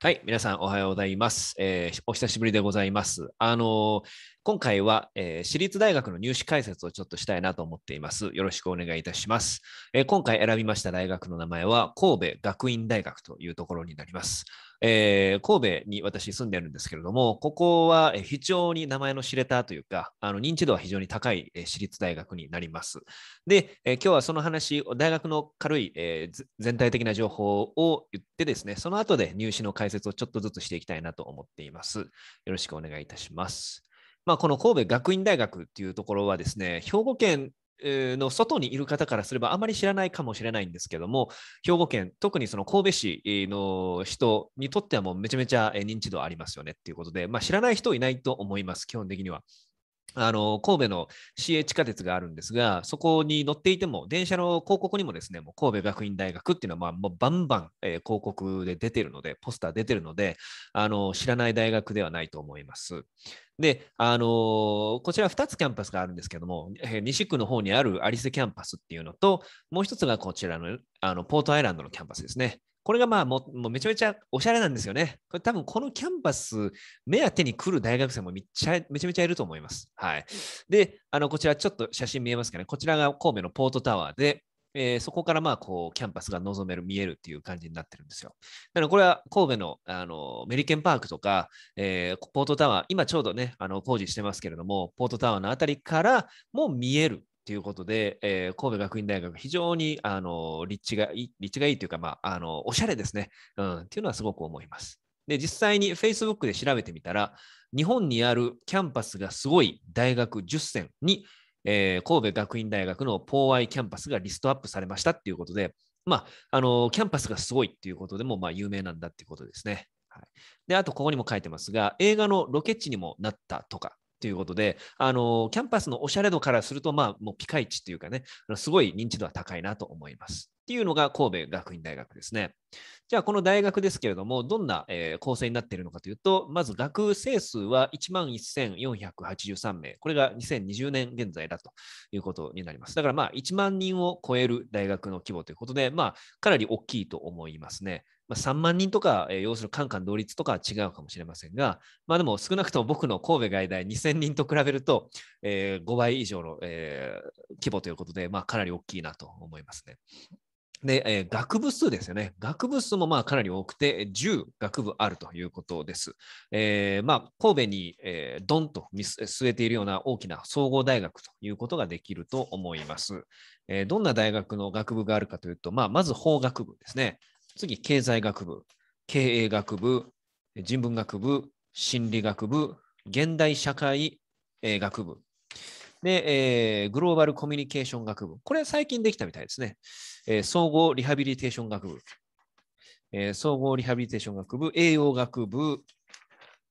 はい、皆さんおはようございます。えー、お久しぶりでございます。あのー、今回は、えー、私立大学の入試解説をちょっとしたいなと思っています。よろしくお願いいたします。え今回選びました大学の名前は神戸学院大学というところになります。えー、神戸に私住んでるんですけれども、ここは非常に名前の知れたというか、あの認知度は非常に高い私立大学になります。で、えー、今日はその話、大学の軽い、えー、全体的な情報を言ってですね、その後で入試の解説をちょっとずつしていきたいなと思っています。よろしくお願いいたします。まあ、この神戸学院大学っていうところはですね、兵庫県の外にいる方からすればあまり知らないかもしれないんですけども兵庫県特にその神戸市の人にとってはもうめちゃめちゃ認知度ありますよねっていうことで、まあ、知らない人いないと思います基本的には。あの神戸の市営地下鉄があるんですが、そこに乗っていても、電車の広告にもですね、もう神戸学院大学っていうのは、まあ、もうバンバン、えー、広告で出てるので、ポスター出てるのであの、知らない大学ではないと思います。で、あのー、こちら2つキャンパスがあるんですけども、えー、西区の方にあるアリスキャンパスっていうのと、もう1つがこちらのあのポートアイランドのキャンパスですね。これがまあもうめちゃめちゃおしゃれなんですよね。これ多分このキャンパス目当てに来る大学生もめちゃめちゃめちゃいると思います。はい。で、あのこちらちょっと写真見えますかね。こちらが神戸のポートタワーで、えー、そこからまあこうキャンパスが望める、見えるっていう感じになってるんですよ。なのでこれは神戸のあのメリケンパークとか、えー、ポートタワー、今ちょうどね、あの工事してますけれども、ポートタワーの辺りからも見えるっていうことで、えー、神戸学院大学、非常にあの立地がいい、立地がいいというか、まあ、あのおしゃれですね、うん、っていうのはすごく思います。で、実際に Facebook で調べてみたら、日本にあるキャンパスがすごい大学10選に、えー、神戸学院大学のポーアイキャンパスがリストアップされましたっていうことで、まあ、あのキャンパスがすごいっていうことでも、まあ、有名なんだっていうことですね。はい、であと、ここにも書いてますが、映画のロケ地にもなったとか、ということで、あのキャンパスのおしゃれ度からすると、まあ、もうピカイチっていうかね、すごい認知度は高いなと思います。っていうのが神戸学院大学ですね。じゃあ、この大学ですけれども、どんな、え構成になっているのかというと、まず学生数は11,483名、これが2020年現在だということになります。だからまあ1万人を超える大学の規模ということで、まあ、かなり大きいと思いますね。まあ、3万人とか、えー、要するにカンカン同率とかは違うかもしれませんが、まあ、でも少なくとも僕の神戸外大2000人と比べると、えー、5倍以上の、えー、規模ということで、まあ、かなり大きいなと思いますね。で、えー、学部数ですよね。学部数もまあかなり多くて、10学部あるということです。えー、まあ神戸に、えー、ドンと見据えているような大きな総合大学ということができると思います。えー、どんな大学の学部があるかというと、まあ、まず法学部ですね。次、経済学部、経営学部、人文学部、心理学部、現代社会学部。で、えー、グローバルコミュニケーション学部。これ最近できたみたいですね。えー、総合リハビリテーション学部、えー、総合リハビリテーション学部、栄養学部、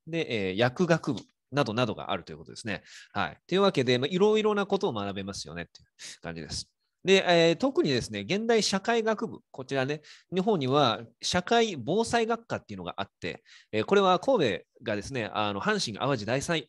で、えー、薬学部などなどがあるということですね。はい。というわけで、まあ、いろいろなことを学べますよねっていう感じです。で、えー、特にですね、現代社会学部、こちらね、日本には社会防災学科っていうのがあって、えー、これは神戸がですね、あの阪神・淡路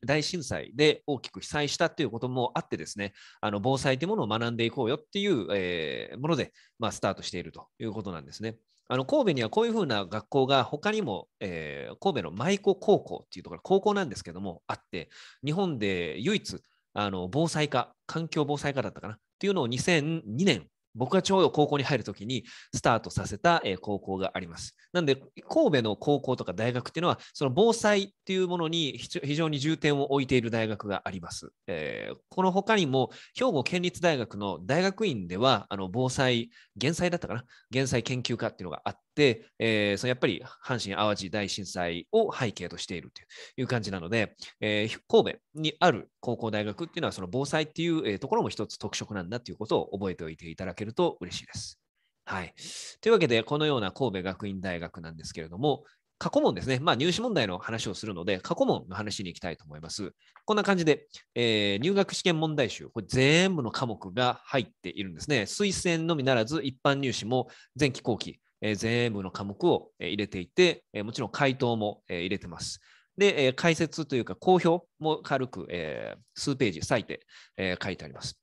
大震災で大きく被災したということもあってですね、あの防災というものを学んでいこうよっていう、えー、もので、まあ、スタートしているということなんですね。あの神戸にはこういうふうな学校が他にも、えー、神戸の舞子高校っていうところ、高校なんですけどもあって、日本で唯一あの防災科、環境防災科だったかな、っていうのを2002年僕がちょうど高校に入るときにスタートさせた高校があります。なんで、神戸の高校とか大学っていうのは、その防災っていうものに非常に重点を置いている大学があります。えー、この他にも、兵庫県立大学の大学院では、あの防災、減災だったかな、減災研究科っていうのがあっで、えー、そのやっぱり阪神・淡路大震災を背景としているという感じなので、えー、神戸にある高校、大学っていうのは、その防災っていうところも一つ特色なんだということを覚えておいていただけると嬉しいです。はい、というわけで、このような神戸学院大学なんですけれども、過去問ですね、まあ、入試問題の話をするので、過去問の話に行きたいと思います。こんな感じで、えー、入学試験問題集、これ全部の科目が入っているんですね。推薦のみならず、一般入試も前期後期、えー、全部の科目を、入れていて、えー、もちろん回答も、えー、入れてます。で、えー、解説というか公表も軽く、えー、数ページ割いて、えー、書いてあります。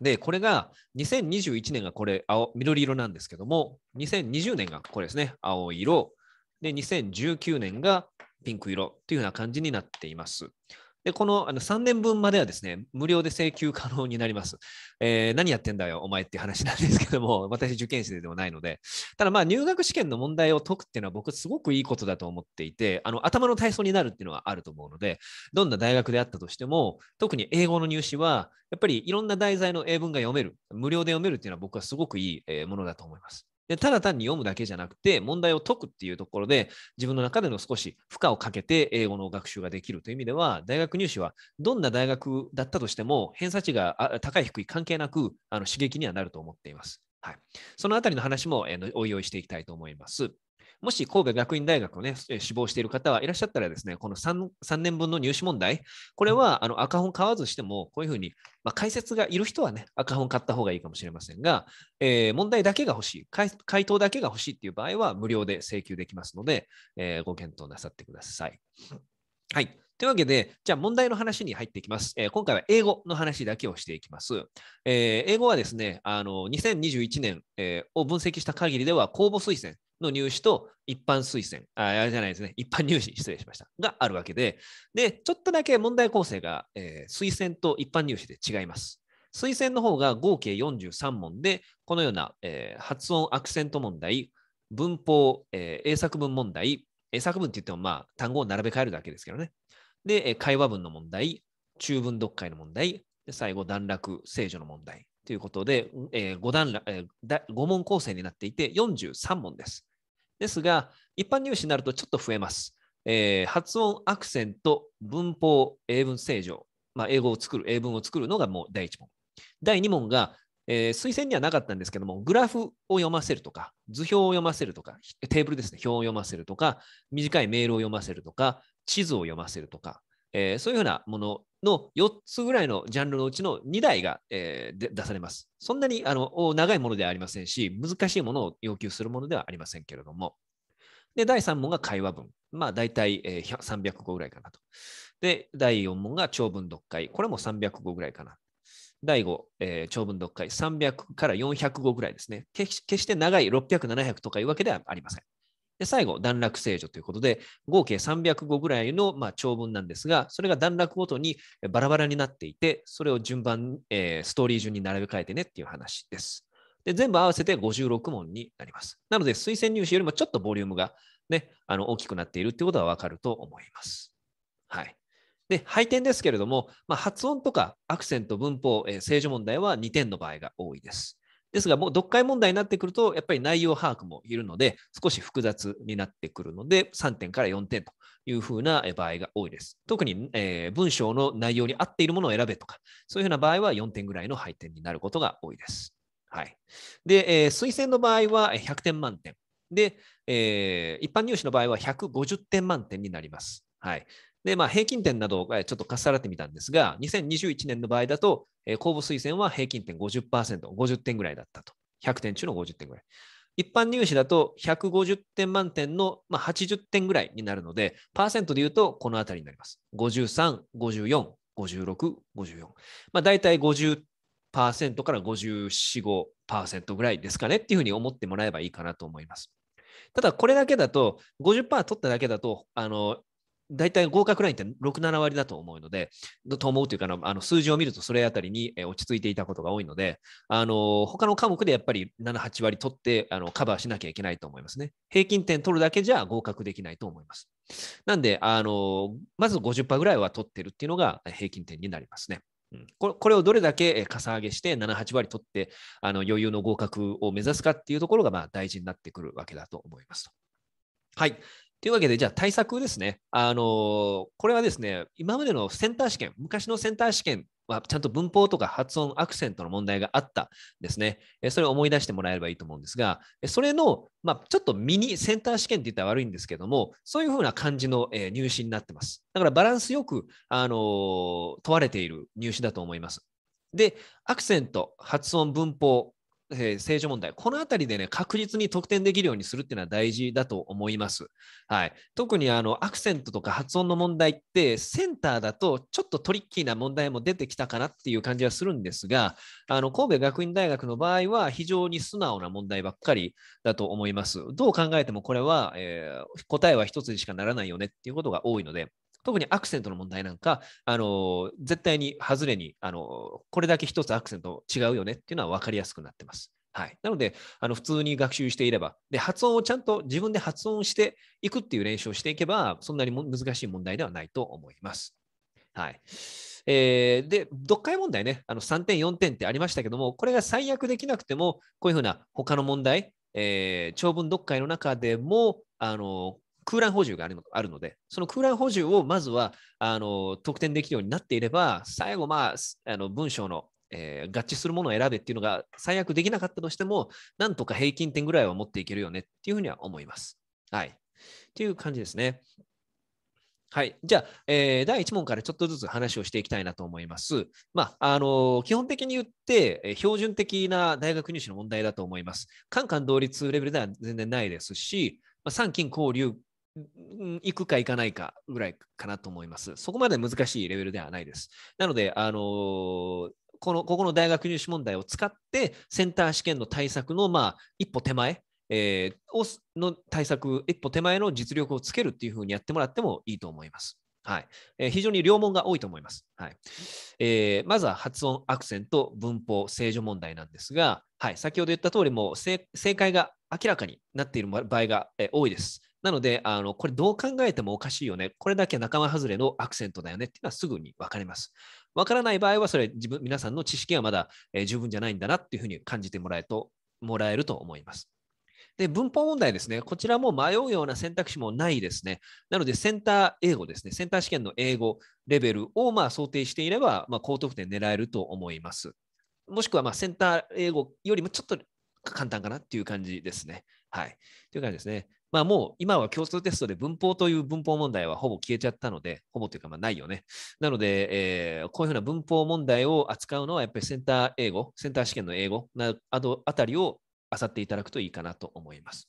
で、これが2021年がこれ青、緑色なんですけども、2020年がこれですね、青色。で、2019年がピンク色というような感じになっています。で、この3年分まではですね、無料で請求可能になります。えー、何やってんだよ、お前っていう話なんですけども、私、受験生ではないので、ただまあ、入学試験の問題を解くっていうのは、僕、すごくいいことだと思っていて、あの頭の体操になるっていうのはあると思うので、どんな大学であったとしても、特に英語の入試は、やっぱりいろんな題材の英文が読める、無料で読めるっていうのは、僕はすごくいいものだと思います。でただ単に読むだけじゃなくて、問題を解くっていうところで、自分の中での少し負荷をかけて英語の学習ができるという意味では、大学入試はどんな大学だったとしても、偏差値が高い低い関係なくあの刺激にはなると思っています。はい、そのあたりの話も、えー、おいおいしていきたいと思います。もし神戸学院大学をね、志望している方はいらっしゃったらですね、この 3, 3年分の入試問題、これはあの赤本買わずしても、こういうふうに、まあ、解説がいる人はね、赤本買った方がいいかもしれませんが、えー、問題だけが欲しい回、回答だけが欲しいっていう場合は無料で請求できますので、えー、ご検討なさってください。はい。というわけで、じゃあ問題の話に入っていきます。えー、今回は英語の話だけをしていきます。えー、英語はですね、あの2021年、えー、を分析した限りでは、公募推薦、の入試と一般推薦、あ、あれじゃないですね、一般入試、失礼しました、があるわけで、で、ちょっとだけ問題構成が、えー、推薦と一般入試で違います。推薦の方が合計43問で、このような、えー、発音、アクセント問題、文法、えー、英作文問題、英作文って言ってもまあ単語を並べ替えるだけですけどね。で、えー、会話文の問題、中文読解の問題、で最後、段落、聖女の問題ということで、えー 5, 段落えー、5問構成になっていて43問です。ですが、一般入試になるとちょっと増えます。えー、発音、アクセント、文法、英文正常、まあ、英語を作る、英文を作るのがもう第1問。第2問が、えー、推薦にはなかったんですけども、グラフを読ませるとか、図表を読ませるとか、テーブルですね、表を読ませるとか、短いメールを読ませるとか、地図を読ませるとか、えー、そういうふうなものの4つぐらいのジャンルのうちの2台が、えー、出されます。そんなにあの長いものではありませんし、難しいものを要求するものではありませんけれども。で、第3問が会話文。まあ、大体300語ぐらいかなと。で、第4問が長文読解。これも300語ぐらいかな。第5、えー、長文読解。300から400語ぐらいですね決。決して長い600、700とかいうわけではありません。で最後、段落聖女ということで、合計300語ぐらいの、まあ、長文なんですが、それが段落ごとにバラバラになっていて、それを順番、えー、ストーリー順に並べ替えてねっていう話です。で全部合わせて56問になります。なので、推薦入試よりもちょっとボリュームが、ね、あの大きくなっているということは分かると思います。はい。で、配点ですけれども、まあ、発音とかアクセント、文法、えー、正常問題は2点の場合が多いです。ですが、もう読解問題になってくると、やっぱり内容把握もいるので、少し複雑になってくるので、3点から4点というふうな場合が多いです。特に、えー、文章の内容に合っているものを選べとか、そういうふうな場合は4点ぐらいの配点になることが多いです。はい。で、えー、推薦の場合は100点満点。で、えー、一般入試の場合は150点満点になります。はい。で、まあ、平均点などをちょっと重ねてみたんですが、2021年の場合だと、公募推薦は平均点50%、50点ぐらいだったと。100点中の50点ぐらい。一般入試だと150点満点の、まあ、80点ぐらいになるので、パーセントで言うとこのあたりになります。53、54、56、54。まあ、大体50から54、5%ぐらいですかねっていうふうに思ってもらえばいいかなと思います。ただ、これだけだと、50%取っただけだと、あの、大体合格ラインって6、7割だと思うので、と思うというかあの数字を見るとそれあたりに落ち着いていたことが多いので、あの他の科目でやっぱり7、8割取ってあのカバーしなきゃいけないと思いますね。平均点取るだけじゃ合格できないと思います。なんで、あのまず50%ぐらいは取ってるっていうのが平均点になりますね。これをどれだけかさ上げして7、8割取ってあの余裕の合格を目指すかっていうところがまあ大事になってくるわけだと思いますはい、というわけで、じゃあ対策ですね。あのこれはですね、今までのセンター試験、昔のセンター試験はちゃんと文法とか発音、アクセントの問題があったですね。それを思い出してもらえればいいと思うんですが、それの、まあ、ちょっとミニセンター試験って言ったら悪いんですけども、そういうふうな感じの入試になってます。だからバランスよく、あの問われている入試だと思います。で、アクセント、発音、文法、えー、政治問題、このあたりでね、確実に得点できるようにするっていうのは大事だと思います。はい、特にあのアクセントとか発音の問題って、センターだとちょっとトリッキーな問題も出てきたかなっていう感じはするんですが、あの神戸学院大学の場合は非常に素直な問題ばっかりだと思います。どう考えてもこれは、えー、答えは一つにしかならないよねっていうことが多いので。特にアクセントの問題なんか、あの絶対に外れに、あのこれだけ一つアクセント違うよねっていうのは分かりやすくなってます。はい、なのであの普通に学習していればで発音をちゃんと自分で発音していくっていう練習をしていけばそんなに難しい問題ではないと思います。はいえー、で読解問題ねあの3点4点ってありましたけどもこれが最悪できなくてもこういうふうな他の問題、えー、長文読解の中でもあの空欄補充があるのあるので、その空欄補充をまずはあの得点できるようになっていれば、最後、まあ、あの文章の、えー、合致するものを選べっていうのが最悪できなかったとしても、なんとか平均点ぐらいは持っていけるよねっていうふうには思います。はい。っていう感じですね。はい。じゃあ、えー、第1問からちょっとずつ話をしていきたいなと思います。まあ、あのー、基本的に言って、えー、標準的な大学入試の問題だと思います。カンカン同率レベルでは全然ないですし、まあ、三金交流行くか行かないかぐらいかなと思います。そこまで難しいレベルではないです。なので、あのー、このここの大学入試問題を使ってセンター試験の対策の、まあ、一歩手前、えー、の対策一歩手前の実力をつけるっていうふうにやってもらってもいいと思います。はいえー、非常に両問が多いと思います、はいえー、まずは発音、アクセント、文法、正常問題なんですが、はい、先ほど言った通りも正解が明らかになっている場合が、えー、多いです。なので、あのこれどう考えてもおかしいよね。これだけ仲間外れのアクセントだよねっていうのはすぐに分かります。分からない場合は、それ自分、皆さんの知識がまだ、えー、十分じゃないんだなっていうふうに感じてもらえともらえると思います。で、文法問題ですね。こちらも迷うような選択肢もないですね。なので、センター英語ですね。センター試験の英語レベルをまあ想定していれば、まあ、高得点狙えると思います。もしくはまあセンター英語よりもちょっと簡単かなっていう感じですね。はい。という感じですね。まあ、もう今は共通テストで文法という文法問題はほぼ消えちゃったので、ほぼというかまあないよね。なので、えー、こういうふうな文法問題を扱うのはやっぱりセンター英語、センター試験の英語などあたりを漁っていただくといいかなと思います。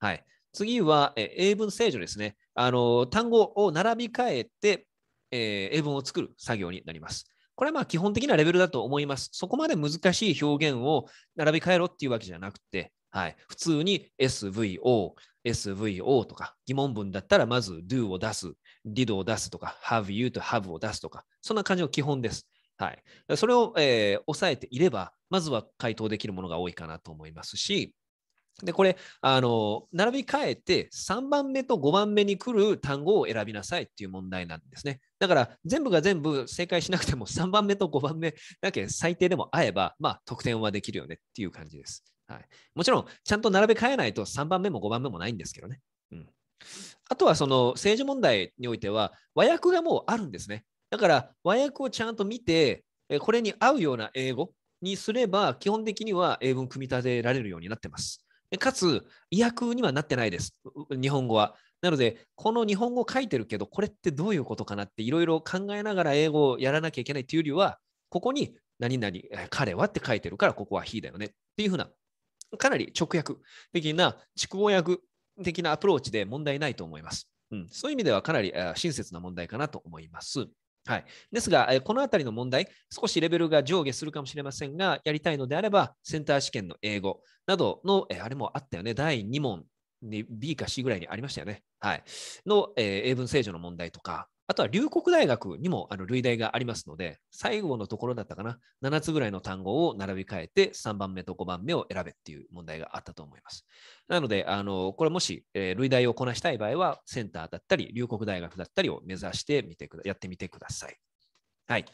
はい、次は、え英文聖書ですねあの。単語を並び替えて、えー、英文を作る作業になります。これはまあ基本的なレベルだと思います。そこまで難しい表現を並び替えろっていうわけじゃなくて、はい、普通に SVO、SVO とか疑問文だったらまず do を出す、did を出すとか have you と have を出すとかそんな感じの基本です。はい、それを、えー、抑えていればまずは回答できるものが多いかなと思いますしでこれあの並び替えて3番目と5番目に来る単語を選びなさいっていう問題なんですねだから全部が全部正解しなくても3番目と5番目だけ最低でも合えばまあ得点はできるよねっていう感じですはい、もちろん、ちゃんと並べ替えないと3番目も5番目もないんですけどね。うん、あとはその政治問題においては和訳がもうあるんですね。だから和訳をちゃんと見て、これに合うような英語にすれば、基本的には英文組み立てられるようになってます。かつ、意訳にはなってないです、日本語は。なので、この日本語書いてるけど、これってどういうことかなっていろいろ考えながら英語をやらなきゃいけないというよりは、ここに何々、彼はって書いてるから、ここは非だよねっていうふうなかなり直訳的な蓄音訳的なアプローチで問題ないと思います。うん、そういう意味ではかなり親切な問題かなと思います。はい、ですが、この辺りの問題、少しレベルが上下するかもしれませんが、やりたいのであれば、センター試験の英語などの、あれもあったよね、第2問に B か C ぐらいにありましたよね。はい、の、えー、英文正常の問題とか、あとは龍谷大学にもあの類題がありますので、最後のところだったかな、7つぐらいの単語を並び替えて、3番目と5番目を選べっていう問題があったと思います。なので、あのこれもし、えー、類題をこなしたい場合は、センターだったり、龍谷大学だったりを目指してみてくだやってみてください。はい。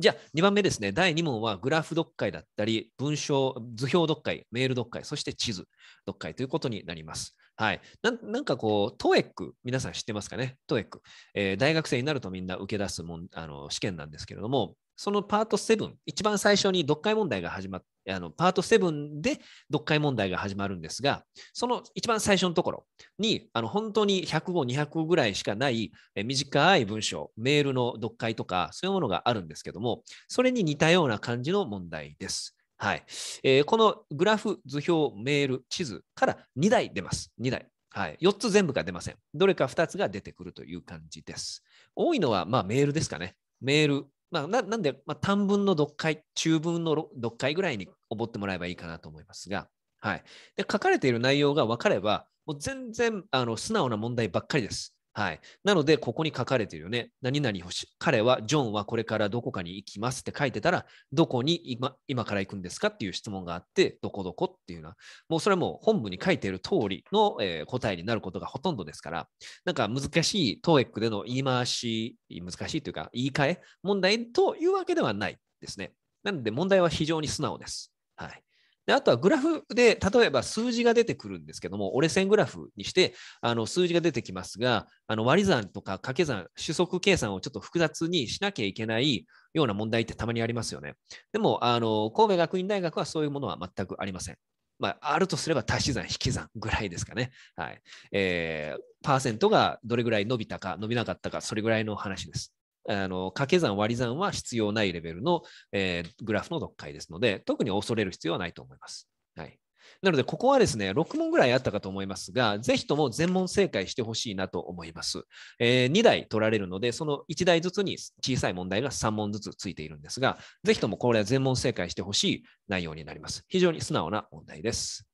じゃあ、2番目ですね。第2問は、グラフ読解だったり、文章、図表読解、メール読解、そして地図読解ということになります。はい、ななんかこう、トエック、皆さん知ってますかね、トエック、え大学生になるとみんな受け出すもんあの試験なんですけれども、そのパート7、一番最初に読解問題が始まっあのパート7で読解問題が始まるんですが、その一番最初のところに、あの本当に100語、200語ぐらいしかない短い文章、メールの読解とか、そういうものがあるんですけども、それに似たような感じの問題です。はい。えー、このグラフ、図表、メール、地図から2台出ます。2台。はい。4つ全部が出ません。どれか2つが出てくるという感じです。多いのは、まあ、メールですかね。メール。まあ、なんで、まあ、短文の読解、中文の読解ぐらいに思ってもらえばいいかなと思いますが、はい。で、書かれている内容が分かれば、もう全然あの素直な問題ばっかりです。はい。なので、ここに書かれてるよね。何々欲し、彼は、ジョンはこれからどこかに行きますって書いてたら、どこに今今から行くんですかっていう質問があって、どこどこっていうのは、もうそれはもう本部に書いてる通りの、えー、答えになることがほとんどですから、なんか難しい TOEIC での言い回し、難しいというか、言い換え問題というわけではないですね。なので、問題は非常に素直です。はい。であとはグラフで、例えば数字が出てくるんですけども、折れ線グラフにして、あの数字が出てきますが、あの割り算とか掛け算、主則計算をちょっと複雑にしなきゃいけないような問題ってたまにありますよね。でも、あの神戸学院大学はそういうものは全くありません。まあ、あるとすれば足し算、引き算ぐらいですかね。はいえー、パーセントがどれぐらい伸びたか、伸びなかったか、それぐらいの話です。あの掛け算割り算は必要ないレベルの、えー、グラフの読解ですので、特に恐れる必要はないと思います。はい、なので、ここはですね、6問ぐらいあったかと思いますが、ぜひとも全問正解してほしいなと思います。えー、2台取られるので、その1台ずつに小さい問題が3問ずつついているんですが、ぜひともこれは全問正解してほしい内容になります。非常に素直な問題です。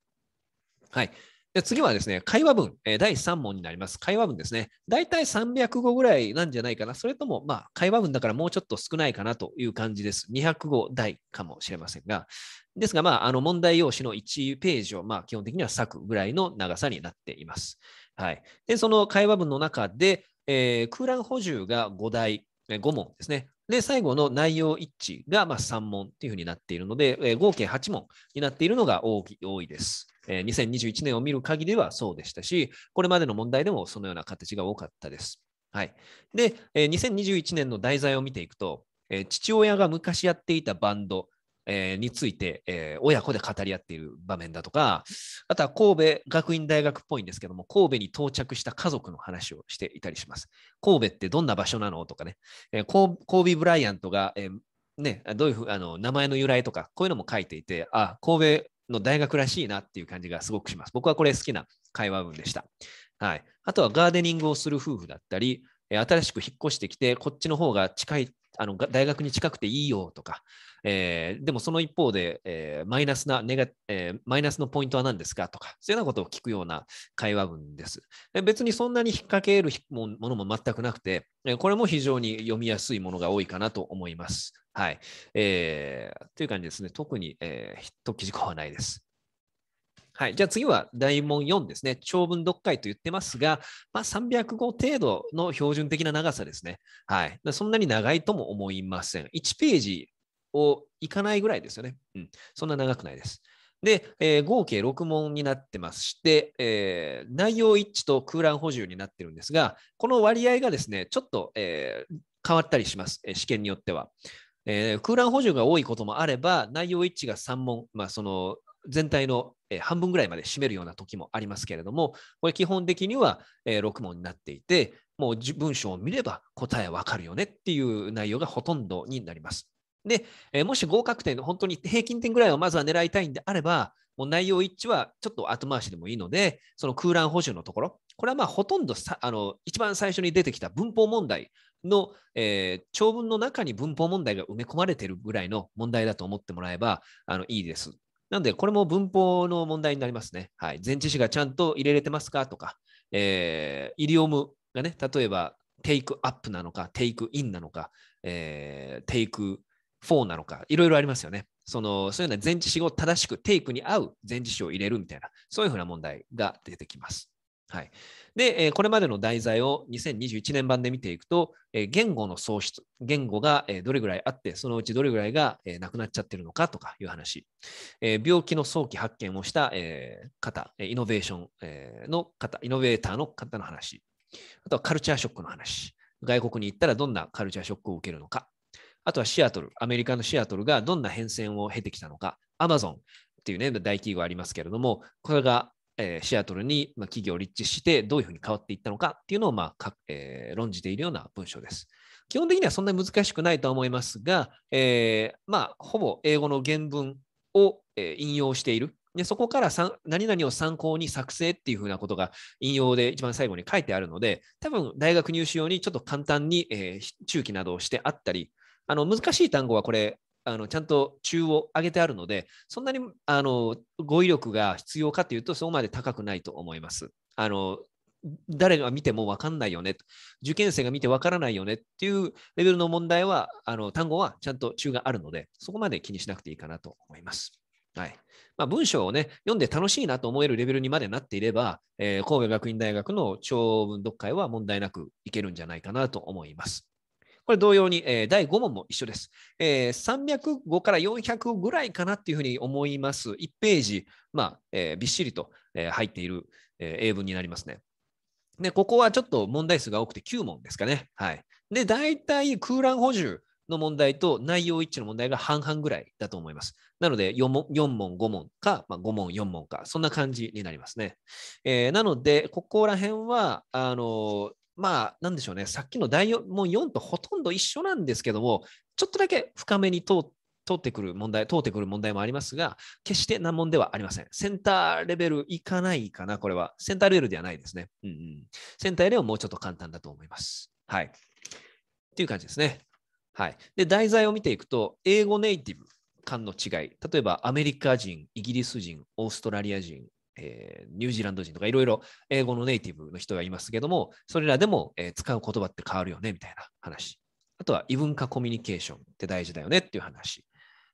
はい。次はですね、会話文、え第3問になります。会話文ですね。大体300語ぐらいなんじゃないかな。それとも、まあ、会話文だからもうちょっと少ないかなという感じです。200語台かもしれませんが。ですが、まあ、あの問題用紙の1ページを、まあ、基本的には割くぐらいの長さになっています。はい。で、その会話文の中で、えー、空欄補充が5 5問ですね。で、最後の内容一致がま3問というふうになっているので、えー、合計8問になっているのが多いです。えー、2021年を見る限りはそうでしたし、これまでの問題でもそのような形が多かったです。はい、で、えー、2021年の題材を見ていくと、えー、父親が昔やっていたバンド、えー、について、えー、親子で語り合っている場面だとか、あとは神戸学院大学っぽいんですけども、神戸に到着した家族の話をしていたりします。神戸ってどんな場所なのとかね、えー、コービー・ブライアントが、えーね、どういうふうあの名前の由来とか、こういうのも書いていて、あ、神戸の大学らしいなっていう感じがすごくします。僕はこれ好きな会話文でした。はい。あとはガーデニングをする夫婦だったり、新しく引っ越してきて、こっちの方が近い、あの大学に近くていいよとか、えー、でもその一方で、えー、マイナスなネガ、えー、マイナスのポイントは何ですかとか、そういうようなことを聞くような会話文です。で別にそんなに引っ掛けるものも全くなくて、これも非常に読みやすいものが多いかなと思います。はい。えー、という感じですね。特に、えー、ヒット記事項はないです。はい。じゃあ次は大問4ですね。長文読解と言ってますが、まあ、300語程度の標準的な長さですね。はい。そんなに長いとも思いません。1ページをいかないぐらいですよね。うん。そんな長くないです。で、えー、合計6問になってまして、えー、内容一致と空欄補充になってるんですが、この割合がですね、ちょっと、えー、変わったりします。試験によっては。えー、空欄補充が多いこともあれば、内容一致が3問、まあ、その全体の半分ぐらいまで占めるような時もありますけれども、これ基本的には6問になっていて、もう文章を見れば答えわかるよねっていう内容がほとんどになります。で、もし合格点、本当に平均点ぐらいをまずは狙いたいんであれば、もう内容一致はちょっと後回しでもいいので、その空欄補充のところ、これはまあほとんどあの一番最初に出てきた文法問題の、えー、長文の中に文法問題が埋め込まれてるぐらいの問題だと思ってもらえばあのいいです。なので、これも文法の問題になりますね。はい。前置詞がちゃんと入れれてますかとか、えー、イリオムがね、例えば、テイクアップなのか、テイクインなのか、えー、テイクフォーなのか、いろいろありますよね。そのそういうような前置詞を正しく、テイクに合う前置詞を入れるみたいな、そういうふうな問題が出てきます。はい、で、えこれまでの題材を2021年版で見ていくと、え言語の喪失、言語が、えどれぐらいあって、そのうちどれぐらいが、えなくなっちゃってるのかとかいう話、え病気の早期発見をした、え方、イノベーション、えの方、イノベーターの方の話、あとはカルチャーショックの話、外国に行ったらどんなカルチャーショックを受けるのか、あとはシアトル、アメリカのシアトルがどんな変遷を経てきたのか、アマゾン、っていうね、大企業ありますけれども、これがえー、シアトルに、まあ、企業を立地してどういうふうに変わっていったのかっていうのを、まあかえー、論じているような文章です。基本的にはそんなに難しくないと思いますが、えー、まあ、ほぼ英語の原文を、え引用している。でそこから何々を参考に作成っていうふうなことが引用で一番最後に書いてあるので、多分大学入試用にちょっと簡単に、えー、中期などをしてあったり、あの難しい単語はこれあのちゃんと中を上げてあるので、そんなにあの語彙力が必要かというと、そこまで高くないと思います。あの誰が見ても分かんないよね、受験生が見て分からないよねっていうレベルの問題は、あの単語はちゃんと中があるので、そこまで気にしなくていいかなと思います。はいまあ、文章を、ね、読んで楽しいなと思えるレベルにまでなっていれば、えー、神戸学院大学の長文読解は問題なくいけるんじゃないかなと思います。これ同様に、えー、第5問も一緒です、えー。305から400ぐらいかなっていうふうに思います。1ページ、まあえー、びっしりと、えー、入っている、えー、英文になりますね。で、ここはちょっと問題数が多くて9問ですかね。はい。で、大体空欄補充の問題と内容一致の問題が半々ぐらいだと思います。なので4問、4問5問か、まあ、5問、4問か、そんな感じになりますね。えー、なので、ここら辺は、あのまあ、なんでしょうね、さっきの第4問4とほとんど一緒なんですけども、ちょっとだけ深めに通ってくる問題、通ってくる問題もありますが、決して難問ではありません。センターレベルいかないかな、これは。センターレベルではないですね。うん、うん。センターレベルはもうちょっと簡単だと思います。はい。っていう感じですね。はい。で、題材を見ていくと、英語ネイティブ間の違い。例えば、アメリカ人、イギリス人、オーストラリア人、えー、ニュージーランド人とかいろいろ英語のネイティブの人がいますけども、それらでも、えー、使う言葉って変わるよねみたいな話。あとは異文化コミュニケーションって大事だよねっていう話。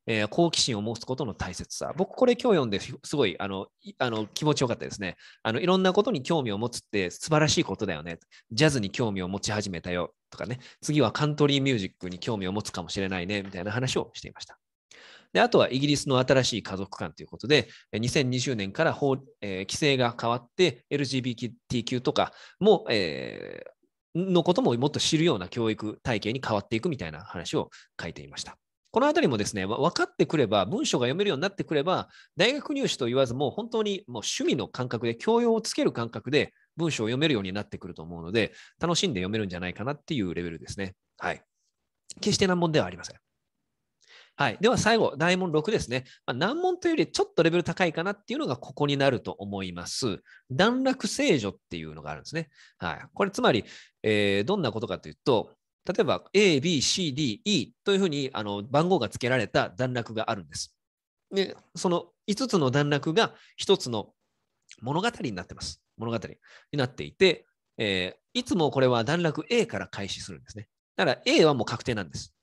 えー、好奇心を持つことの大切さ。僕、これ今日読んですごいあのあの気持ちよかったですねあの。いろんなことに興味を持つって素晴らしいことだよね。ジャズに興味を持ち始めたよとかね。次はカントリーミュージックに興味を持つかもしれないねみたいな話をしていました。で、あとはイギリスの新しい家族観ということで、2020年から法、えー、規制が変わって、LGBTQ とかも、えー、のことももっと知るような教育体系に変わっていくみたいな話を書いていました。このあたりもですね、分かってくれば、文章が読めるようになってくれば、大学入試と言わず、もう本当にもう趣味の感覚で、教養をつける感覚で文章を読めるようになってくると思うので、楽しんで読めるんじゃないかなっていうレベルですね。はい。決して難問ではありません。はい。では最後、大問6ですね。まあ、難問というよりちょっとレベル高いかなっていうのがここになると思います。段落聖女っていうのがあるんですね。はい。これつまり、えー、どんなことかというと、例えば A、B、C、D、E というふうにあの番号が付けられた段落があるんです。で、その5つの段落が1つの物語になってます。物語になっていて、えー、いつもこれは段落 A から開始するんですね。だから A はもう確定なんです。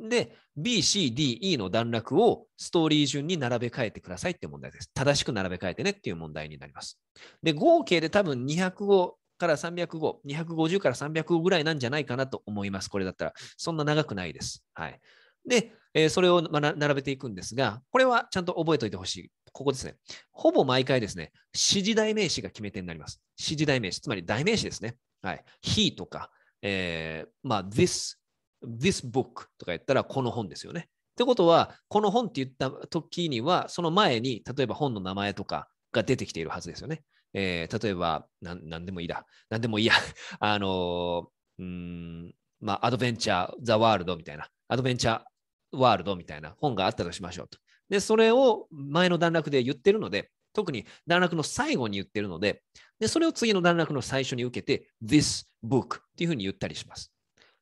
で、B、C、D、E の段落をストーリー順に並べ替えてくださいって問題です。正しく並べ替えてねっていう問題になります。で、合計で多分200語から300語、250から300語ぐらいなんじゃないかなと思います。これだったら。そんな長くないです。はい。で、えー、それを、ま、並べていくんですが、これはちゃんと覚えておいてほしい。ここですね。ほぼ毎回ですね、指示代名詞が決め手になります。指示代名詞、つまり代名詞ですね。はい。he とか、えー、まあ、this this book とか言ったらこの本ですよね。ってことは、この本って言った時には、その前に、例えば本の名前とかが出てきているはずですよね。えー、例えば、なんでもいいだ。なんでもいいや。あのー、うん、まあ、アドベンチャー・ザ・ワールドみたいな、アドベンチャー・ワールドみたいな本があったとしましょうと。で、それを前の段落で言ってるので、特に段落の最後に言ってるので、でそれを次の段落の最初に受けて、this book っていうふうに言ったりします。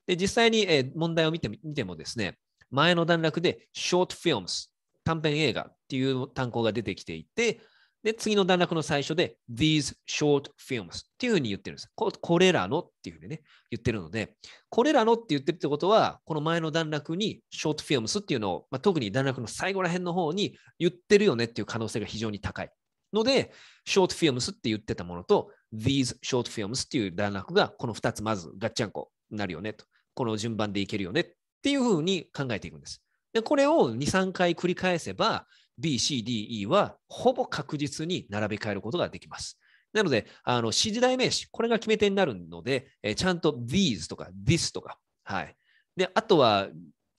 で、実際に、え問題を見て見てもですね、前の段落で short films、短編映画っていう単語が出てきていて、で、次の段落の最初で these short films っていうふうに言ってるんです。ここれらのっていうふうにね、言ってるので、これらのって言ってるってことは、この前の段落に short films っていうのを、まあ、特に段落の最後ら辺の方に言ってるよねっていう可能性が非常に高い。ので、short films って言ってたものと these short films っていう段落が、この2つまずガッチャンコなるよねと。この順番でいけるよねっていうふうに考えていくんです。でこれを2、3回繰り返せば、B、C、D、E はほぼ確実に並び替えることができます。なので、あの指示代名詞、これが決め手になるので、えちゃんと these とか this とか、はい。で、あとは、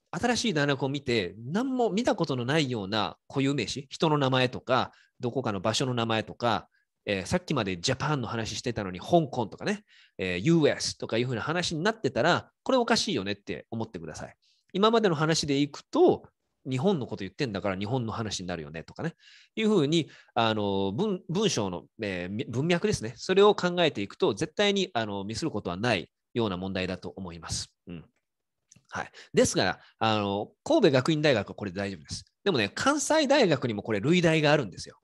新しい大学を見て、何も見たことのないような固有名詞、人の名前とか、どこかの場所の名前とか、えー、さっきまでジャパンの話してたのに香港とかね、えー、US とかいうふうな話になってたら、これおかしいよねって思ってください。今までの話でいくと、日本のこと言ってんだから日本の話になるよねとかね、いうふうにあの文文章の、えー、文脈ですね、それを考えていくと、絶対にあのミスることはないような問題だと思います。うんはい、ですがあの、神戸学院大学はこれで大丈夫です。でもね、関西大学にもこれ、類題があるんですよ。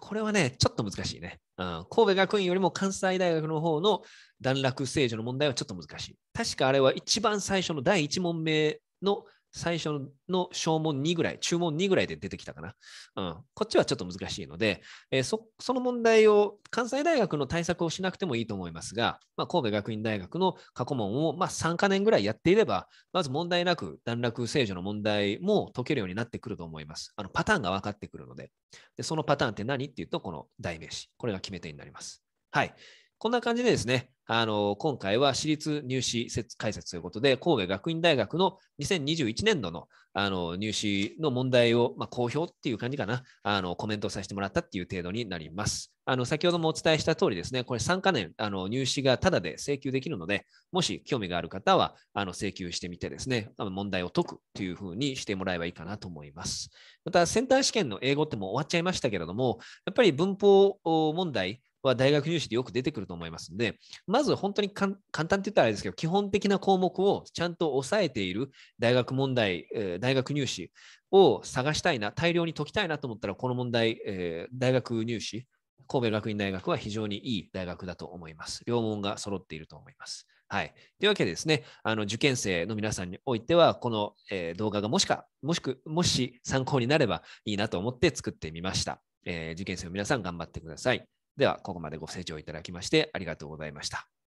これはね、ちょっと難しいね。うん、神戸学院よりも関西大学の方の段落政治の問題はちょっと難しい。確かあれは一番最初の第1問目の最初の小問2ぐらい、注文2ぐらいで出てきたかな。うん、こっちはちょっと難しいので、えー、その問題を関西大学の対策をしなくてもいいと思いますが、まあ、神戸学院大学の過去問を、まあ、3か年ぐらいやっていれば、まず問題なく段落制御の問題も解けるようになってくると思います。あのパターンが分かってくるのでで、そのパターンって何っていうと、この代名詞、これが決め手になります。はい。こんな感じでですね、あの今回は私立入試解説ということで、神戸学院大学の2021年度のあの入試の問題を、まあ、公表っていう感じかなあの、コメントさせてもらったっていう程度になります。あの先ほどもお伝えした通りですね、これ3カ年あの入試がタダで請求できるので、もし興味がある方はあの請求してみてですね、問題を解くというふうにしてもらえばいいかなと思います。また、センター試験の英語ってもう終わっちゃいましたけれども、やっぱり文法問題、は大学入試でよく出てくると思いますので、まず本当に簡単って言ったらあれですけど、基本的な項目をちゃんと押さえている大学問題、えー、大学入試を探したいな、大量に解きたいなと思ったら、この問題、えー、大学入試、神戸学院大学は非常にいい大学だと思います。両門が揃っていると思います。はい。というわけでですね、あの受験生の皆さんにおいては、この、えー、動画がもしか、もしく、もし参考になればいいなと思って作ってみました。えー、受験生の皆さん頑張ってください。では、ここまでご清聴いただきましてありがとうございました。